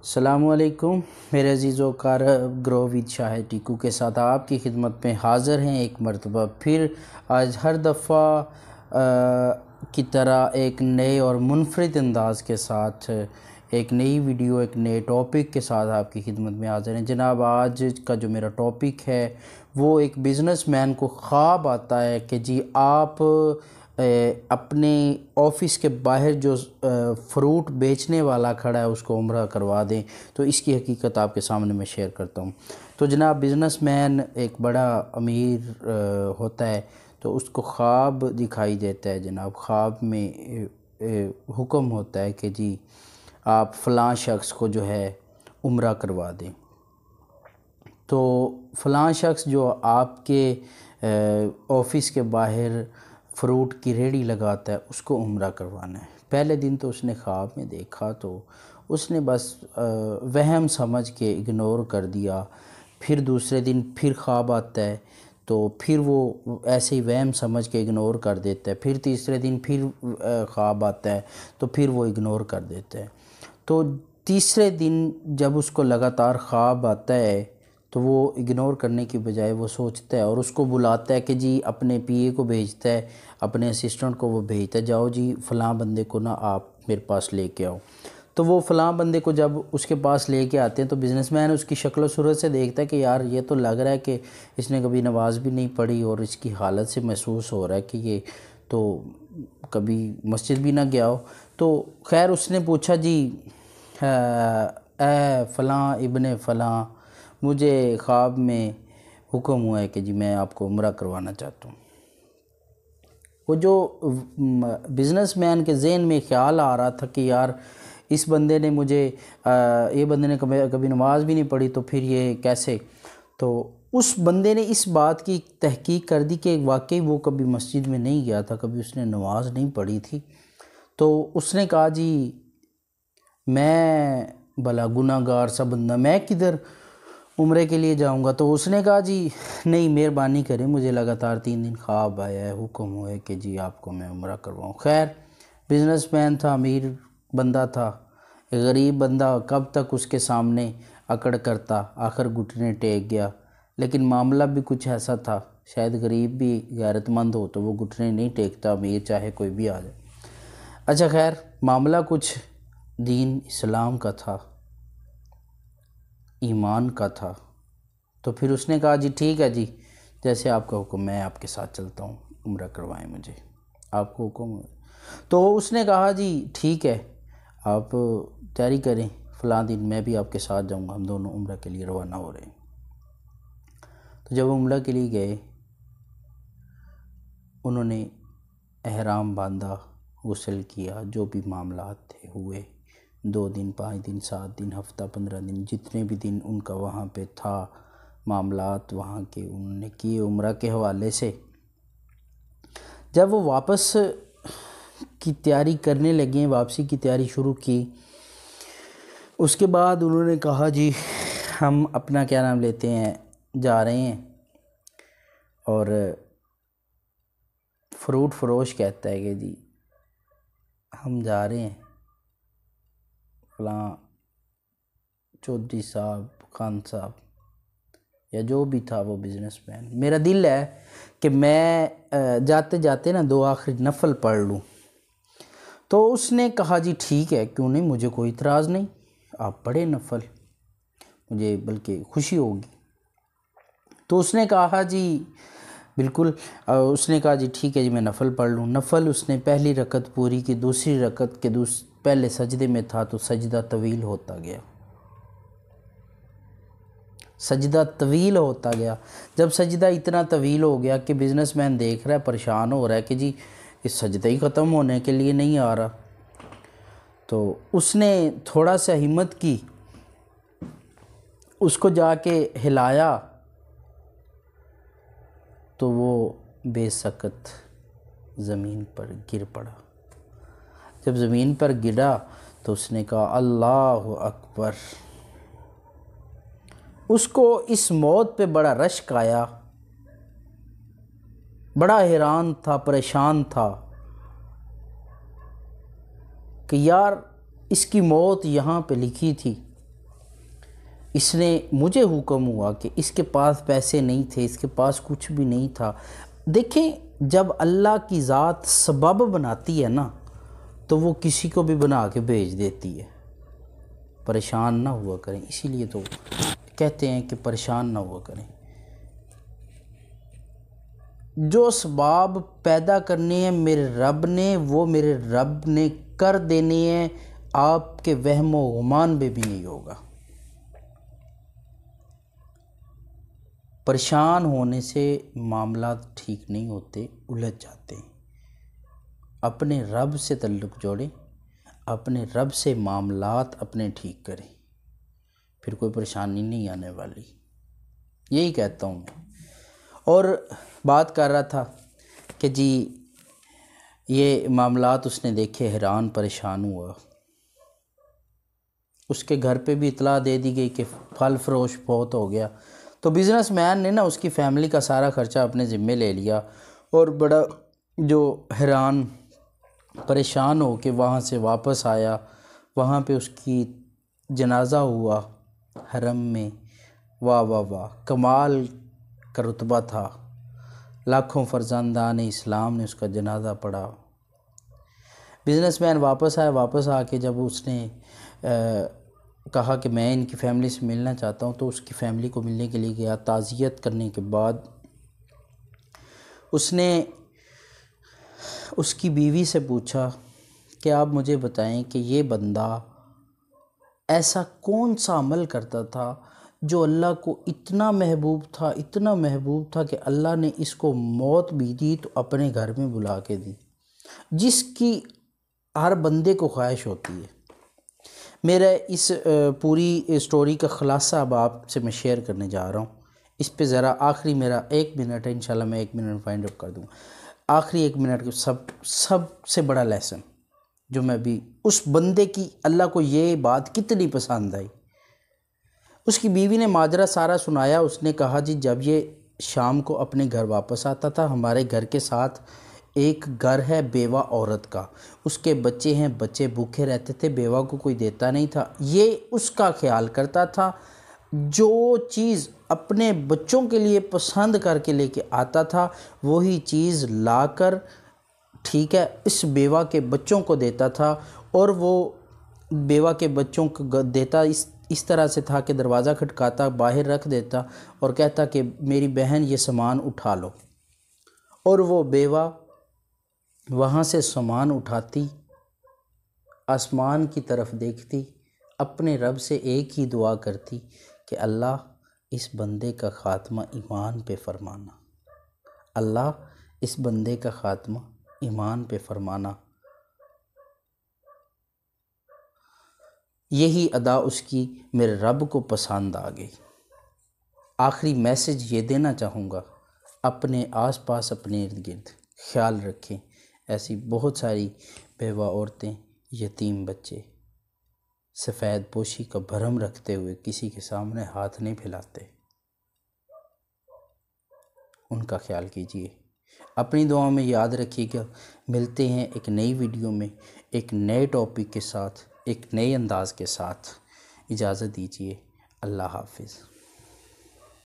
अल्लाम मेरे अजीज़ो कार विद शाह टीकू के साथ आपकी खिदमत में हाज़िर हैं एक मरतबा फिर आज हर दफ़ा की तरह एक नए और मुनफरद अंदाज के साथ एक नई वीडियो एक नए टॉपिक के साथ आपकी खिदमत में हाज़िर हैं जनाब आज का जो मेरा टॉपिक है वो एक बिज़नेस मैन को ख्वाब आता है कि जी आप अपने ऑफिस के बाहर जो फ्रूट बेचने वाला खड़ा है उसको उम्र करवा दें तो इसकी हकीकत आपके सामने मैं शेयर करता हूँ तो जनाब बिजनेसमैन एक बड़ा अमीर होता है तो उसको ख्वाब दिखाई देता है जनाब ख्वाब में हुक्म होता है कि जी आप फ़लाँ शख्स को जो है उम्र करवा दें तो फ़लाँ शख्स जो आपके ऑफिस के बाहर फ्रूट की रेड़ी लगाता है उसको उम्र करवाना है पहले दिन तो उसने ख्वाब में देखा तो उसने बस वहम समझ के इग्नोर कर दिया फिर दूसरे दिन फिर ख्वाब आता है तो फिर वो ऐसे ही वहम समझ के इग्नोर कर देता है फिर तीसरे दिन फिर ख्वाब आता है तो फिर वो इग्नोर कर देता है तो तीसरे दिन जब उसको लगातार ख्वाब आता है तो वो इग्नोर करने की बजाय वो सोचता है और उसको बुलाता है कि जी अपने पीए को भेजता है अपने असिस्टेंट को वो भेजता है जाओ जी फ़लाँ बंदे को ना आप मेरे पास लेके आओ तो वो फ़लाँ बंदे को जब उसके पास लेके आते हैं तो बिज़नेसमैन उसकी शक्ल सूरत से देखता है कि यार ये तो लग रहा है कि इसने कभी नमाज भी नहीं पढ़ी और इसकी हालत से महसूस हो रहा है कि ये तो कभी मस्जिद भी ना गया हो तो खैर उसने पूछा जी फ़लाँ इबन फ़लाँ मुझे ख्वाब में हुक्म हुआ है कि जी मैं आपको उम्र करवाना चाहता हूँ वो जो बिज़नेस मैन के जहन में ख्याल आ रहा था कि यार इस बंदे ने मुझे आ, ये बंदे ने कभी कभी नमाज़ भी नहीं पढ़ी तो फिर ये कैसे तो उस बंदे ने इस बात की तहकीक कर दी कि वाकई वो कभी मस्जिद में नहीं गया था कभी उसने नमाज नहीं पढ़ी थी तो उसने कहा जी मैं भला गुनागार सा बंदा मैं किधर उम्र के लिए जाऊँगा तो उसने कहा जी नहीं मेहरबानी करें मुझे लगातार तीन दिन ख्वाब आया है हुक्म हुआ है कि जी आपको मैं उम्र करवाऊँ खैर मैन था अमीर बंदा था गरीब बंदा कब तक उसके सामने अकड़ करता आखिर घुटने टेक गया लेकिन मामला भी कुछ ऐसा था शायद गरीब भी गैरतमंद हो तो वो घुटने नहीं टेकता अमीर चाहे कोई भी आ जाए अच्छा खैर मामला कुछ दीन इस्लाम का था ईमान का था तो फिर उसने कहा जी ठीक है जी जैसे आपका हुक्म मैं आपके साथ चलता हूँ उम्र करवाएं मुझे आपको हुक्म तो उसने कहा जी ठीक है आप तैयारी करें फ़लाँ दिन मैं भी आपके साथ जाऊँगा हम दोनों उम्र के लिए रवाना हो रहे हैं तो जब उम्र के लिए गए उन्होंने अहराम बांधा गसल किया जो भी मामला थे हुए दो दिन पाँच दिन सात दिन हफ्ता पंद्रह दिन जितने भी दिन उनका वहाँ पे था मामलात वहाँ के उन्होंने किए उम्र के हवाले से जब वो वापस की तैयारी करने लगे वापसी की तैयारी शुरू की उसके बाद उन्होंने कहा जी हम अपना क्या नाम लेते हैं जा रहे हैं और फ्रूट फरोश कहता है कि जी हम जा रहे हैं फलां चौधरी साहब खान साहब या जो भी था वो बिजनेसमैन मेरा दिल है कि मैं जाते जाते ना दो आखिरी नफल पढ़ लूँ तो उसने कहा जी ठीक है क्यों नहीं मुझे कोई इतराज़ नहीं आप पढ़े नफल मुझे बल्कि खुशी होगी तो उसने कहा जी बिल्कुल उसने कहा जी ठीक है जी मैं नफल पढ़ लूँ नफल उसने पहली रकत पूरी की दूसरी रकत के दूस पहले सजदे में था तो सजदा तवील होता गया सजदा तवील होता गया जब सजदा इतना तवील हो गया कि बिजनेसमैन देख रहा है परेशान हो रहा है कि जी इस सजदा ही ख़त्म होने के लिए नहीं आ रहा तो उसने थोड़ा सा हिम्मत की उसको जाके हिलाया तो वो बेसकत ज़मीन पर गिर पड़ा जब ज़मीन पर गिरा तो उसने कहा अल्लाह अकबर उसको इस मौत पे बड़ा रश्क आया बड़ा हैरान था परेशान था कि यार इसकी मौत यहाँ पे लिखी थी इसने मुझे हुक्म हुआ कि इसके पास पैसे नहीं थे इसके पास कुछ भी नहीं था देखें जब अल्लाह की ज़ात सबब बनाती है ना तो वो किसी को भी बना के भेज देती है परेशान ना हुआ करें इसीलिए तो कहते हैं कि परेशान ना हुआ करें जो सबाब पैदा करने हैं मेरे रब ने वो मेरे रब ने कर देने हैं आपके वहम गुमान में भी नहीं होगा परेशान होने से मामला ठीक नहीं होते उलझ जाते हैं अपने रब से तल्लुक़ जोड़ें अपने रब से मामलात अपने ठीक करें फिर कोई परेशानी नहीं आने वाली यही कहता हूँ मैं और बात कर रहा था कि जी ये मामलात उसने देखे हैरान परेशान हुआ उसके घर पे भी इतला दे दी गई कि फल फरोश बहुत हो गया तो बिज़नेसमैन ने ना उसकी फ़ैमिली का सारा ख़र्चा अपने ज़िम्मे ले लिया और बड़ा जो हैरान परेशान हो के वहाँ से वापस आया वहाँ पे उसकी जनाजा हुआ हरम में वाह वाह वाह कमाल का रुतबा था लाखों फरजानदान इस्लाम ने उसका जनाजा पढ़ा बिजनेसमैन वापस आया वापस आके जब उसने आ, कहा कि मैं इनकी फैमिली से मिलना चाहता हूँ तो उसकी फैमिली को मिलने के लिए गया ताज़ियत करने के बाद उसने उसकी बीवी से पूछा कि आप मुझे बताएं कि ये बंदा ऐसा कौन सा अमल करता था जो अल्लाह को इतना महबूब था इतना महबूब था कि अल्लाह ने इसको मौत भी दी तो अपने घर में बुला के दी जिसकी हर बंदे को ख्वाहिश होती है मेरा इस पूरी स्टोरी का ख़ुलासा अब आपसे मैं शेयर करने जा रहा हूँ इस पर ज़रा आखिरी मेरा एक मिनट है इंशाल्लाह मैं एक मिनट फाइंड अप कर दूँगा आखिरी एक मिनट के सब सबसे बड़ा लेसन जो मैं भी उस बंदे की अल्लाह को ये बात कितनी पसंद आई उसकी बीवी ने माजरा सारा सुनाया उसने कहा जी जब ये शाम को अपने घर वापस आता था हमारे घर के साथ एक घर है बेवा औरत का उसके बच्चे हैं बच्चे भूखे रहते थे बेवा को कोई देता नहीं था ये उसका ख्याल करता था जो चीज़ अपने बच्चों के लिए पसंद करके लेके आता था वही चीज़ लाकर ठीक है इस बेवा के बच्चों को देता था और वो बेवा के बच्चों को देता इस इस तरह से था कि दरवाज़ा खटकाता बाहर रख देता और कहता कि मेरी बहन ये सामान उठा लो और वो बेवा वहाँ से सामान उठाती आसमान की तरफ देखती अपने रब से एक ही दुआ करती कि अल्लाह इस बंदे का ख़ात्मा ईमान पे फरमाना अल्लाह इस बंदे का ख़ात्मा ईमान पे फरमाना यही अदा उसकी मेरे रब को पसंद आ गई आखिरी मैसेज ये देना चाहूँगा अपने आसपास अपने इर्द गिर्द ख्याल रखें ऐसी बहुत सारी बेवा औरतें यतीम बच्चे सफ़ेद पोशी का भरम रखते हुए किसी के सामने हाथ नहीं फैलाते उनका ख्याल कीजिए अपनी दुआओं में याद रखिएगा मिलते हैं एक नई वीडियो में एक नए टॉपिक के साथ एक नए अंदाज के साथ इजाज़त दीजिए अल्लाह हाफिज़